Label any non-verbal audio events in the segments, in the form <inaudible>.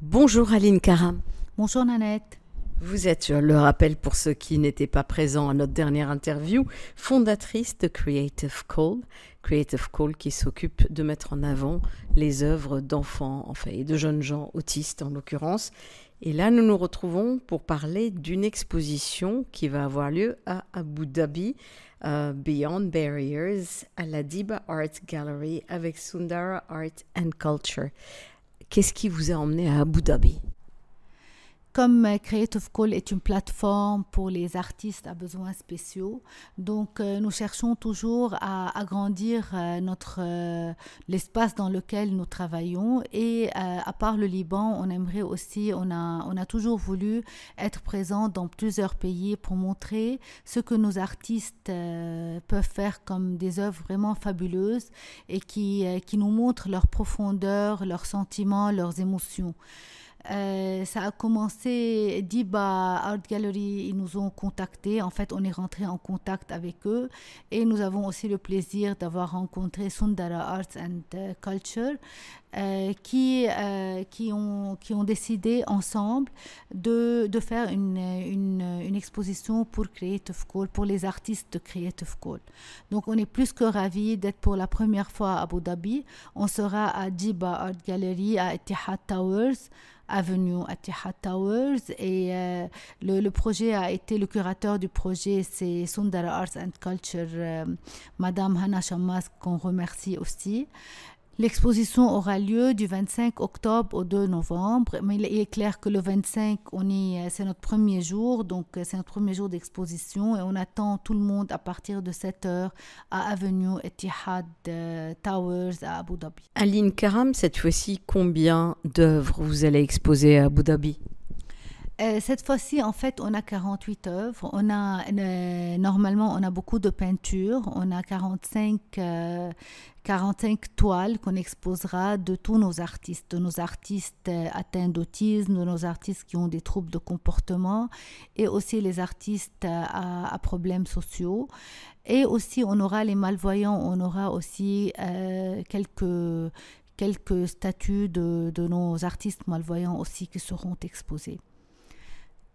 Bonjour Aline Karam. Bonjour Nanette. Vous êtes, je le rappel pour ceux qui n'étaient pas présents à notre dernière interview, fondatrice de Creative Call. Creative Call qui s'occupe de mettre en avant les œuvres d'enfants, enfin, et de jeunes gens autistes en l'occurrence. Et là, nous nous retrouvons pour parler d'une exposition qui va avoir lieu à Abu Dhabi, euh, Beyond Barriers, à la Diba Art Gallery avec Sundara Art and Culture. Qu'est-ce qui vous a emmené à Abu Dhabi comme euh, Creative Call est une plateforme pour les artistes à besoins spéciaux, donc euh, nous cherchons toujours à agrandir euh, notre l'espace dans lequel nous travaillons. Et à part le Liban, on aimerait aussi, on a, on a toujours voulu être présent dans plusieurs pays pour montrer ce que nos artistes peuvent faire comme des œuvres vraiment fabuleuses et qui, qui nous montrent leur profondeur, leurs sentiments, leurs émotions. Euh, ça a commencé, Diba Art Gallery, ils nous ont contactés. En fait, on est rentré en contact avec eux. Et nous avons aussi le plaisir d'avoir rencontré Sundara Arts and euh, Culture, euh, qui, euh, qui, ont, qui ont décidé ensemble de, de faire une, une, exposition pour Creative Call, pour les artistes de Creative Call. Donc on est plus que ravis d'être pour la première fois à Abu Dhabi. On sera à Diba Art Gallery, à Etihad Towers. Avenue Etihad Towers et euh, le, projet a été le curateur du projet c'est Sundara Arts and Culture Madame Hannah Chamas qu'on remercie aussi L'exposition aura lieu du 25 octobre au 2 novembre, mais il est clair que le 25, on est, c'est notre premier jour, donc euh, c'est notre premier jour d'exposition et on attend tout le monde à partir de 7 heures à Avenue Etihad euh, Towers à Abu Dhabi. Aline Karam, cette fois-ci, combien d'œuvres vous allez exposer à Abu Dhabi euh, cette fois-ci, en fait, on a 48 œuvres. On a, euh, normalement, on a beaucoup de peintures. On a 45, 45 euh, toiles qu'on exposera de tous nos artistes, de nos artistes atteints d'autisme, de nos artistes qui ont des troubles de comportement et aussi les artistes à, problèmes sociaux. Et aussi, on aura les malvoyants, on aura aussi quelques quelques statues de, de nos artistes malvoyants aussi qui seront exposées.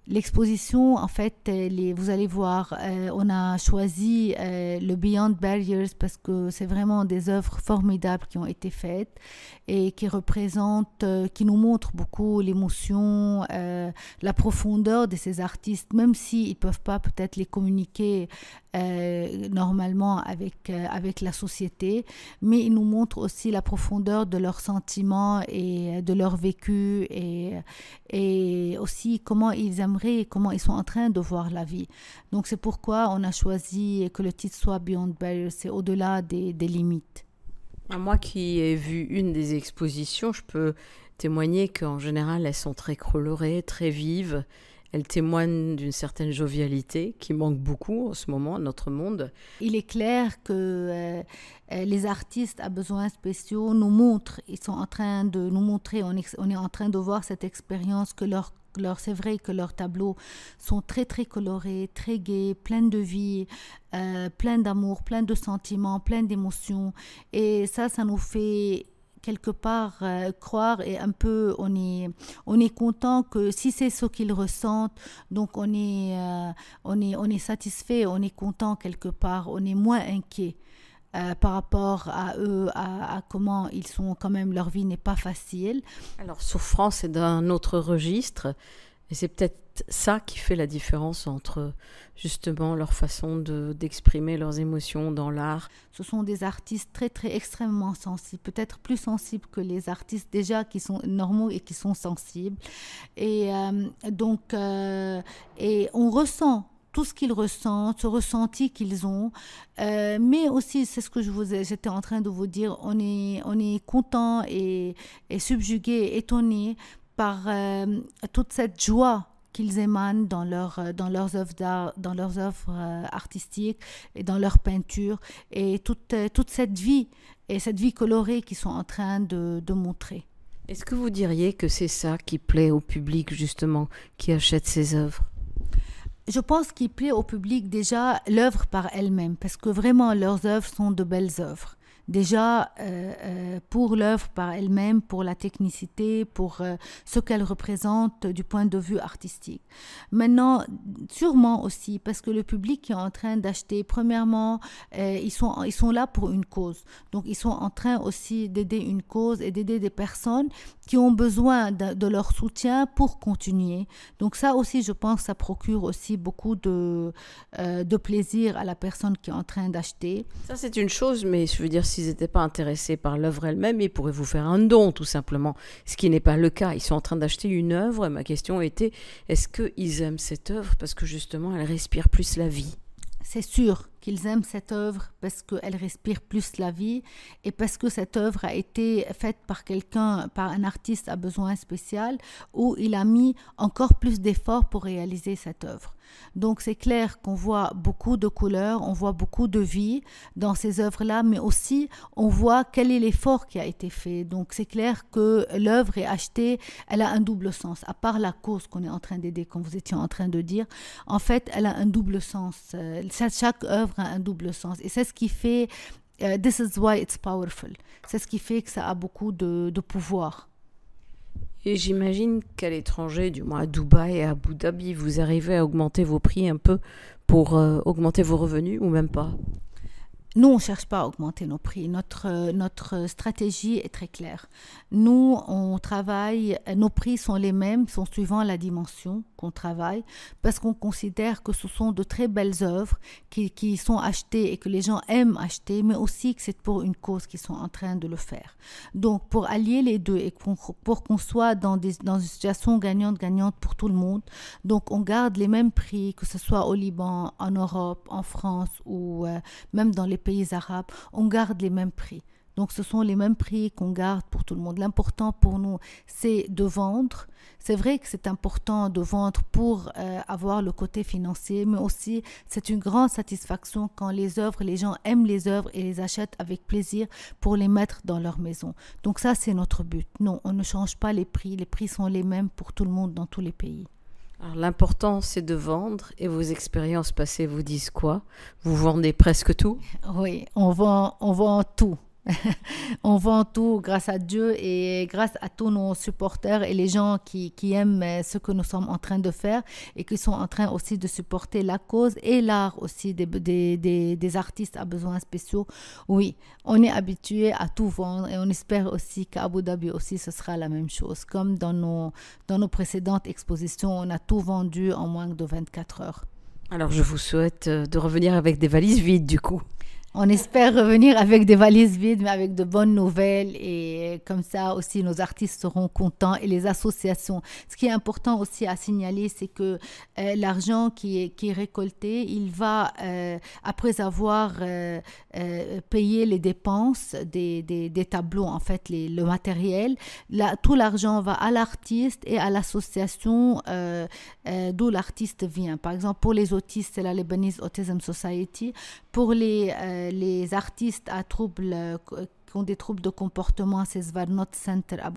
L'exposition, en fait, les, vous allez voir, euh, on a choisi euh, le Beyond Barriers parce que c'est vraiment des œuvres formidables qui ont été faites et qui représentent, euh, qui nous montrent beaucoup l'émotion, la profondeur de ces artistes, même s'ils si ne peuvent pas peut-être les communiquer euh, normalement avec, euh, avec la société, mais ils nous montrent aussi la profondeur de leurs sentiments et de leur vécu et, et aussi comment ils aimeraient, comment ils sont en train de voir la vie. Donc c'est pourquoi on a choisi que le titre soit Beyond Barriers, c'est au-delà des, des limites. Bah, moi qui ai vu une des expositions, je peux témoigner qu'en général, elles sont très colorées, très vives. Elle témoigne d'une certaine jovialité qui manque beaucoup en ce moment à notre monde. Il est clair que euh, euh, les artistes à besoins spéciaux nous montrent, ils sont en train de nous montrer, on, est en train de voir cette expérience que leur c'est vrai que leurs tableaux sont très très colorés, très gais, pleins de vie, euh, pleins d'amour, pleins de sentiments, pleins d'émotions. Et ça, ça nous fait quelque part euh, croire et un peu on est on est content que si c'est ce qu'ils ressentent donc on est euh, on est on est satisfait on est content quelque part on est moins inquiet euh, par rapport à eux, à, comment ils sont quand même, leur vie n'est pas facile. Alors souffrance, est d'un autre registre. Et c'est peut-être ça qui fait la différence entre justement leur façon d'exprimer leurs émotions dans l'art. Ce sont des artistes très très extrêmement sensibles, peut-être plus sensibles que les artistes déjà qui sont normaux et qui sont sensibles. Et euh, donc, euh, et on ressent tout ce qu'ils ressentent, ce ressenti qu'ils ont. Euh, mais aussi, c'est ce que je vous j'étais en train de vous dire, on est, on est content et, et subjugué, étonné par euh, toute cette joie qu'ils émanent dans, leur, euh, dans leurs œuvres dans leurs œuvres euh, artistiques et dans leurs peintures et toute, cette vie et cette vie colorée qu'ils sont en train de, de montrer. Est-ce que vous diriez que c'est ça qui plaît au public justement qui achète ces œuvres je pense qu'il plaît au public déjà l'œuvre par elle-même, parce que vraiment leurs œuvres sont de belles œuvres déjà euh, euh, pour l'œuvre par elle-même, pour la technicité, pour euh, ce qu'elle représente du point de vue artistique. Maintenant, sûrement aussi parce que le public est en train d'acheter, premièrement, ils, sont, ils sont là pour une cause. Donc, ils sont en train aussi d'aider une cause et d'aider des personnes qui ont besoin de, leur soutien pour continuer. Donc ça aussi, je pense, ça procure aussi beaucoup de, euh, de plaisir à la personne qui est en train d'acheter. Ça, c'est une chose, mais je veux dire, s'ils n'étaient pas intéressés par l'œuvre elle-même, ils pourraient vous faire un don, tout simplement, ce qui n'est pas le cas. Ils sont en train d'acheter une œuvre, et ma question était, est-ce qu'ils aiment cette œuvre parce que justement, elle respire plus la vie C'est sûr qu'ils aiment cette œuvre parce qu'elle respire plus la vie et parce que cette œuvre a été faite par quelqu'un, par un artiste à besoin spécial, où il a mis encore plus d'efforts pour réaliser cette œuvre. Donc c'est clair qu'on voit beaucoup de couleurs, on voit beaucoup de vie dans ces œuvres-là, mais aussi on voit quel est l'effort qui a été fait. Donc c'est clair que l'œuvre est achetée, elle a un double sens, à part la cause qu'on est en train d'aider, comme vous étiez en train de dire. En fait, elle a un double sens. Euh, chaque œuvre un double sens. Et c'est ce qui fait, euh, this is why it's powerful. C'est ce qui fait que ça a beaucoup de, de pouvoir. Et j'imagine qu'à l'étranger, du moins à Dubaï et à Abu Dhabi, vous arrivez à augmenter vos prix un peu pour euh, augmenter vos revenus ou même pas nous, on ne cherche pas à augmenter nos prix. Notre, euh, notre stratégie est très claire. Nous, on travaille, nos prix sont les mêmes, sont suivant la dimension qu'on travaille, parce qu'on considère que ce sont de très belles œuvres qui, qui, sont achetées et que les gens aiment acheter, mais aussi que c'est pour une cause qu'ils sont en train de le faire. Donc, pour allier les deux et pour qu'on soit dans, des, dans une situation gagnante-gagnante pour tout le monde, donc on garde les mêmes prix, que ce soit au Liban, en Europe, en France ou euh, même dans les pays arabes, on garde les mêmes prix. Donc ce sont les mêmes prix qu'on garde pour tout le monde. L'important pour nous, c'est de vendre. C'est vrai que c'est important de vendre pour euh, avoir le côté financier, mais aussi c'est une grande satisfaction quand les œuvres, les gens aiment les œuvres et les achètent avec plaisir pour les mettre dans leur maison. Donc ça, c'est notre but. Non, on ne change pas les prix. Les prix sont les mêmes pour tout le monde dans tous les pays l'important, c'est de vendre. Et vos expériences passées vous disent quoi Vous vendez presque tout Oui, on vend, on vend tout. <laughs> on vend tout grâce à Dieu et grâce à tous nos supporters et les gens qui, aiment euh, ce que nous sommes en train de faire et qui sont en train aussi de supporter la cause et l'art aussi des, artistes à besoins spéciaux. Oui, on est habitué à tout vendre et on espère aussi qu'à Abu Dhabi aussi ce sera la même chose. Comme dans nos, dans nos précédentes expositions, on a tout vendu en moins de 24 heures. Alors je vous souhaite euh, de revenir avec des valises vides du coup. On espère revenir avec des valises vides, mais avec de bonnes nouvelles. Et comme ça aussi, nos artistes seront contents et les associations. Ce qui est important aussi à signaler, c'est que euh, l'argent qui est, qui est récolté, il va, euh, après avoir euh, payé les dépenses des, des, tableaux, en fait, le matériel, tout l'argent va à l'artiste et à l'association d'où l'artiste vient. Par exemple, pour les autistes, c'est la Lebanese Autism Society. Pour les les artistes à troubles euh, ont des troubles de comportement, c'est Svarnot Center à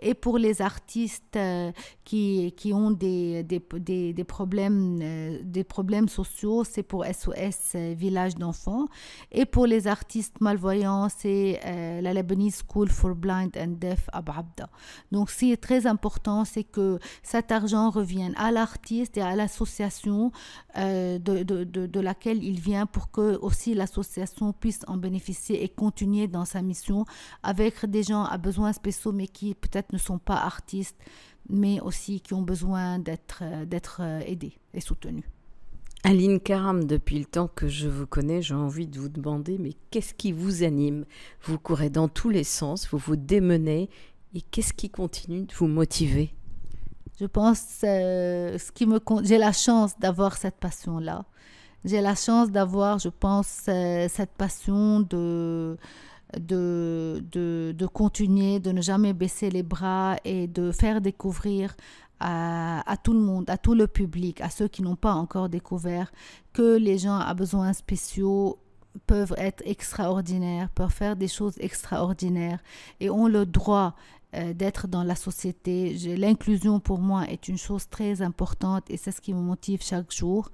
Et pour les artistes euh, qui, qui ont des, des, des, problèmes, euh, des problèmes sociaux, c'est pour SOS euh, Village d'enfants. Et pour les artistes malvoyants, c'est la Lebanese School for Blind and Deaf à Abda. Donc, ce qui est très important, c'est que cet argent revienne à l'artiste et à l'association de, de, de, de laquelle il vient pour que aussi l'association puisse en bénéficier et continuer dans sa mission avec des gens à besoins spéciaux, mais qui peut-être ne sont pas artistes, mais aussi qui ont besoin d'être, euh, d'être euh, aidés et soutenus. Aline Karam, depuis le temps que je vous connais, j'ai envie de vous demander, mais qu'est-ce qui vous anime Vous courez dans tous les sens, vous vous démenez, et qu'est-ce qui continue de vous motiver Je pense, euh, ce qui me j'ai la chance d'avoir cette passion-là. J'ai la chance d'avoir, je pense, cette passion de de, de, continuer, de ne jamais baisser les bras et de faire découvrir à, tout le monde, à tout le public, à ceux qui n'ont pas encore découvert que les gens à besoins spéciaux peuvent être extraordinaires, peuvent faire des choses extraordinaires et ont le droit euh, d'être dans la société. L'inclusion pour moi est une chose très importante et c'est ce qui me motive chaque jour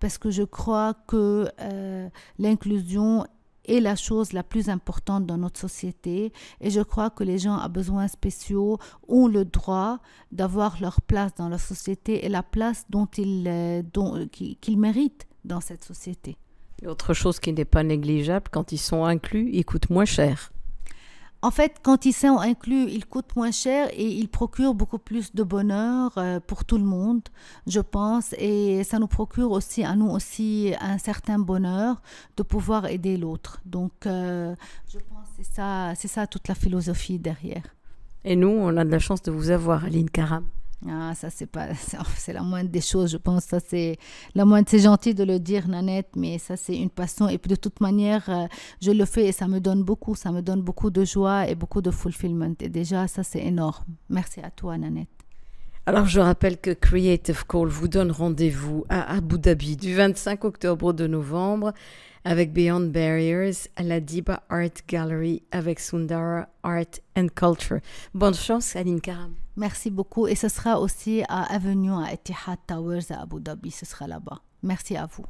parce que je crois que euh, l'inclusion est la chose la plus importante dans notre société et je crois que les gens à besoins spéciaux ont le droit d'avoir leur place dans la société et la place dont ils, euh, dont, qu'ils méritent dans cette société. Et autre chose qui n'est pas négligeable, quand ils sont inclus, ils coûtent moins cher. En fait, quand ils sont inclus, ils coûtent moins cher et ils procurent beaucoup plus de bonheur euh, pour tout le monde, je pense. Et ça nous procure aussi, à nous aussi, un certain bonheur de pouvoir aider l'autre. Donc, euh, je pense que c'est ça, ça toute la philosophie derrière. Et nous, on a de la chance de vous avoir, Aline Karam. Ah, ça, c'est pas, <laughs> c'est la moindre des choses, je pense. Ça, c'est la moindre. C'est gentil de le dire, Nanette, mais ça, c'est une passion. Et puis, de toute manière, euh, je le fais et ça me donne beaucoup. Ça me donne beaucoup de joie et beaucoup de fulfillment. Et déjà, ça, c'est énorme. Merci à toi, Nanette. Alors je rappelle que Creative Call vous donne rendez-vous à Abu Dhabi du 25 octobre au 2 novembre avec Beyond Barriers à la Diba Art Gallery avec Sundara Art and Culture. Bonne chance Aline Karam. Merci beaucoup et ce sera aussi à Avenue à Etihad Towers à Abu Dhabi, ce sera là-bas. Merci à vous.